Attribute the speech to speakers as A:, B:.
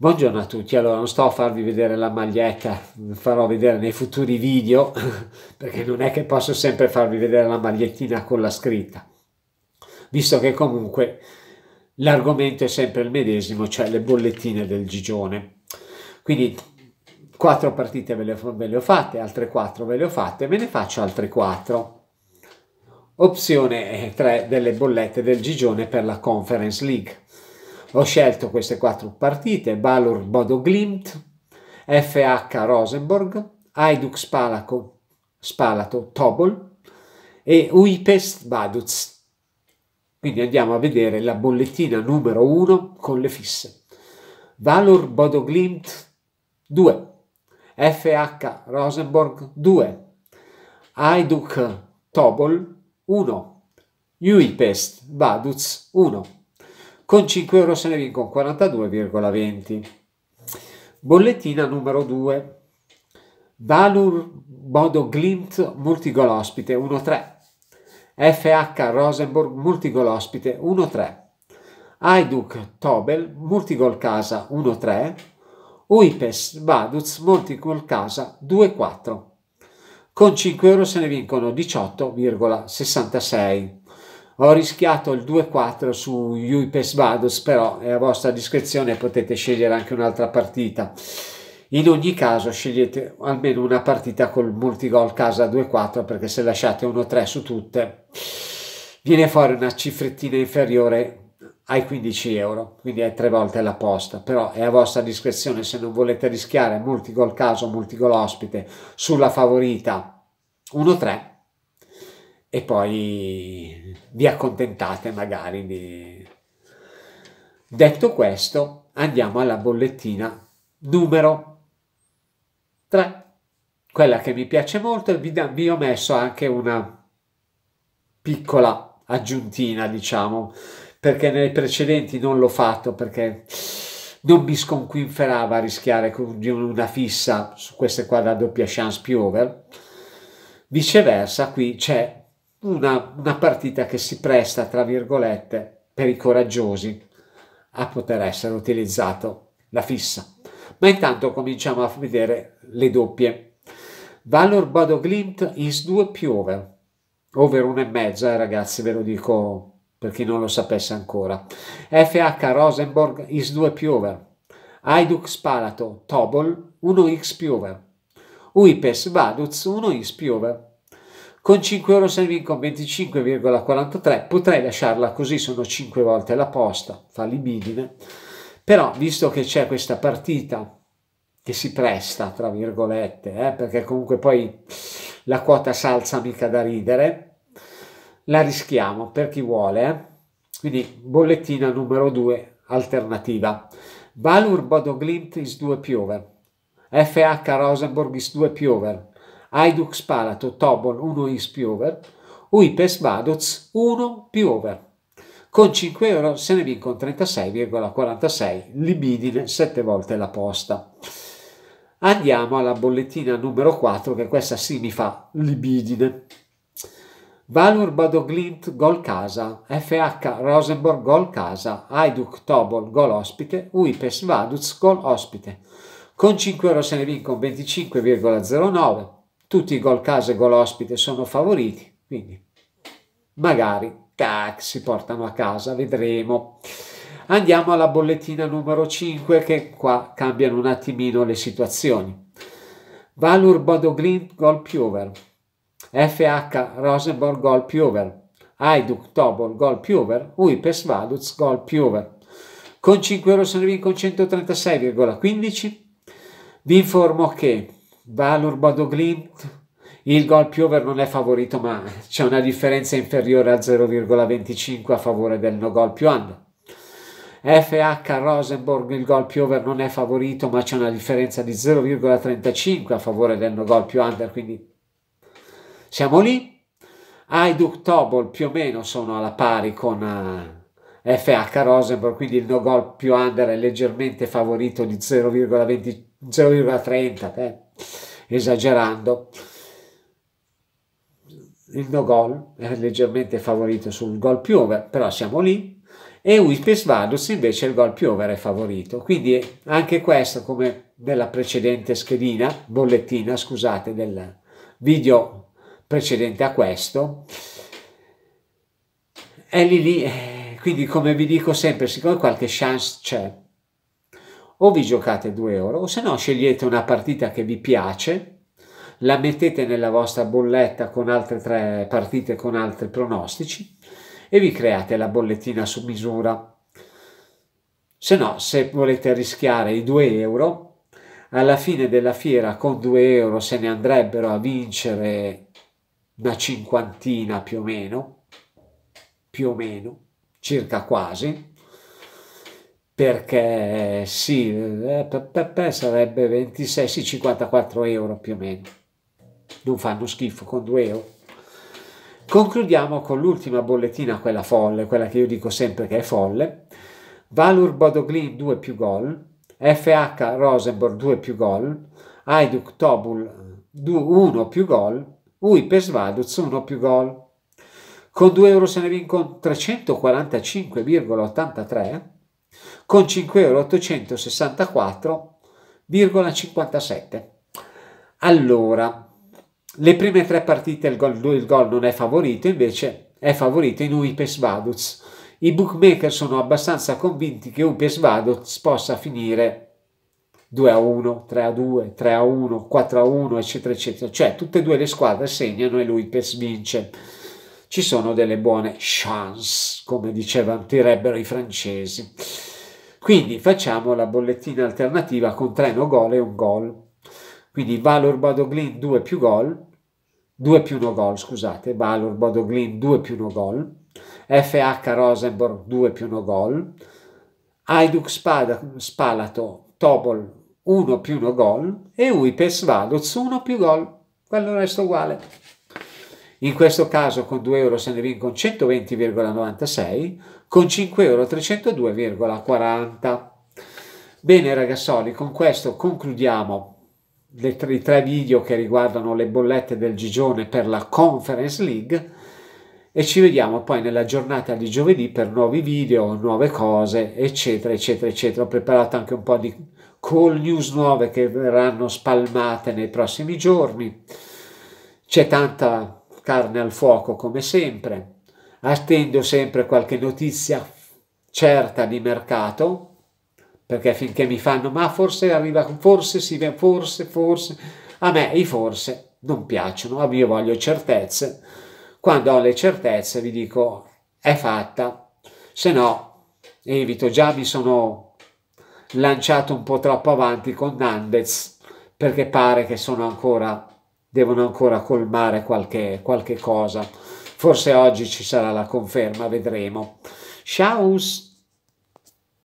A: Buongiorno a tutti, allora non sto a farvi vedere la maglietta, farò vedere nei futuri video perché non è che posso sempre farvi vedere la magliettina con la scritta, visto che comunque l'argomento è sempre il medesimo, cioè le bollettine del Gigione. Quindi quattro partite ve le, ve le ho fatte, altre quattro ve le ho fatte, me ne faccio altre quattro. Opzione 3 eh, delle bollette del Gigione per la Conference League. Ho scelto queste quattro partite, Balor Bodoglimt, FH Rosenborg, Aidux Palaco, Spalato Tobol e Uipest Baduz. Quindi andiamo a vedere la bollettina numero 1 con le fisse. Valor Bodoglimt 2, FH Rosenborg 2, Aiduk Tobol 1, Uipest Baduz 1 con 5 euro se ne vincono 42,20. Bollettina numero 2. Valur Bodo Glimt multigol ospite 1-3. FH Rosenborg multigol ospite 1-3. Aiduk Tobel multigol casa 1-3. Uipes Vaduz multigol casa 2-4. Con 5 euro se ne vincono 18,66. Ho rischiato il 2-4 su Juipes Vados, però è a vostra discrezione, potete scegliere anche un'altra partita. In ogni caso scegliete almeno una partita col multigol casa 2-4 perché se lasciate 1-3 su tutte viene fuori una cifrettina inferiore ai 15 euro, quindi è tre volte la posta, però è a vostra discrezione se non volete rischiare multigol caso, multigol ospite sulla favorita 1-3 e poi vi accontentate magari di... Detto questo, andiamo alla bollettina numero 3, quella che mi piace molto e vi, da, vi ho messo anche una piccola aggiuntina, diciamo, perché nei precedenti non l'ho fatto perché non mi sconquinferava rischiare una fissa su queste qua da doppia chance più over. Viceversa, qui c'è una, una partita che si presta, tra virgolette, per i coraggiosi a poter essere utilizzato la fissa. Ma intanto cominciamo a vedere le doppie. Valor Bado Glimt is 2 più over. Over 1,5 eh, ragazzi, ve lo dico per chi non lo sapesse ancora. FH Rosenborg is 2 più over. Aiduk Spalato Tobol 1x più over. Uipes Vaduz 1x più over. Con 5 euro selling con 25,43 potrei lasciarla così, sono 5 volte la posta, fa libidine. però visto che c'è questa partita che si presta, tra virgolette, eh, perché comunque poi la quota salsa mica da ridere, la rischiamo per chi vuole. Eh. Quindi bollettina numero 2, alternativa. Valur Bodoglimt is 2 piover. FH Rosenborg is 2 piover. Aidux Palato Tobol 1 is Piover, Uipes Vadoz 1 over. Con 5 euro se ne vincono 36,46, libidine 7 volte la posta. Andiamo alla bollettina numero 4 che questa sì mi fa libidine. Valur Badoglint gol casa, FH Rosenborg gol casa, Aiduk Tobol gol ospite, Uipes Vaduz gol ospite. Con 5 euro se ne vincono 25,09 tutti i gol casa e gol ospite sono favoriti, quindi magari tac, si portano a casa, vedremo. Andiamo alla bollettina numero 5 che qua cambiano un attimino le situazioni. Valur Bodoglin gol più over, FH Rosenborg gol più over, Hajduk Tobol gol più over, Uipes Valuz gol più over. Con 5 euro se ne vincono 136,15. Vi informo che Valur Bodoglimt il gol più over non è favorito ma c'è una differenza inferiore a 0,25 a favore del no gol più under FH Rosenborg il gol più over non è favorito ma c'è una differenza di 0,35 a favore del no gol più under quindi siamo lì Aiduk Tobol più o meno sono alla pari con FH eh, Rosenborg quindi il no gol più under è leggermente favorito di 0,25 0,30 eh? esagerando il no gol è leggermente favorito sul gol più over però siamo lì e Wispes Vados invece il gol più over è favorito quindi anche questo come nella precedente schedina bollettina scusate del video precedente a questo è lì lì eh, quindi come vi dico sempre siccome qualche chance c'è o vi giocate 2 euro o se no scegliete una partita che vi piace la mettete nella vostra bolletta con altre tre partite con altri pronostici e vi create la bollettina su misura se no se volete rischiare i 2 euro alla fine della fiera con 2 euro se ne andrebbero a vincere una cinquantina più o meno più o meno circa quasi perché sì, eh, sarebbe 26, sì, 54 euro più o meno. Non fanno schifo con 2 euro. Concludiamo con l'ultima bollettina, quella folle, quella che io dico sempre che è folle. Valur Bodoglin 2 più gol, FH Rosenborg 2 più gol, Aiduk Tobul 1 più gol, Ui Pesvaduz 1 più gol. Con 2 euro se ne vincono 345,83 con 5,864,57 allora le prime tre partite il gol, il gol non è favorito invece è favorito in Uipes Vaduz i bookmaker sono abbastanza convinti che Uipes Vaduz possa finire 2 a 1, 3 a 2, 3 a 1, 4 a 1, eccetera, eccetera. Cioè, tutte e due le squadre segnano e lui vince ci sono delle buone chance, come dicevano, direbbero i francesi. Quindi facciamo la bollettina alternativa con treno gol e un gol. Quindi Valor Bodoglin 2 più gol, 2 più 1 gol, scusate, Valor Bodoglin 2 più 1 gol, FH Rosenborg 2 più 1 gol, Aiduk Spalato Tobol 1 più 1 gol e Uipes Valoz 1 più gol. Quello resta uguale. In questo caso con 2 euro se ne vincono 120,96, con 5 euro 302,40. Bene ragazzoli, con questo concludiamo le tre, i tre video che riguardano le bollette del Gigione per la Conference League e ci vediamo poi nella giornata di giovedì per nuovi video, nuove cose, eccetera, eccetera, eccetera. Ho preparato anche un po' di call news nuove che verranno spalmate nei prossimi giorni. C'è tanta carne al fuoco come sempre, attendo sempre qualche notizia certa di mercato, perché finché mi fanno ma forse arriva, forse si vede, forse, forse, a me i forse non piacciono, io voglio certezze, quando ho le certezze vi dico è fatta, se no evito, già mi sono lanciato un po' troppo avanti con Nandez, perché pare che sono ancora devono ancora colmare qualche, qualche cosa. Forse oggi ci sarà la conferma, vedremo. Ciao!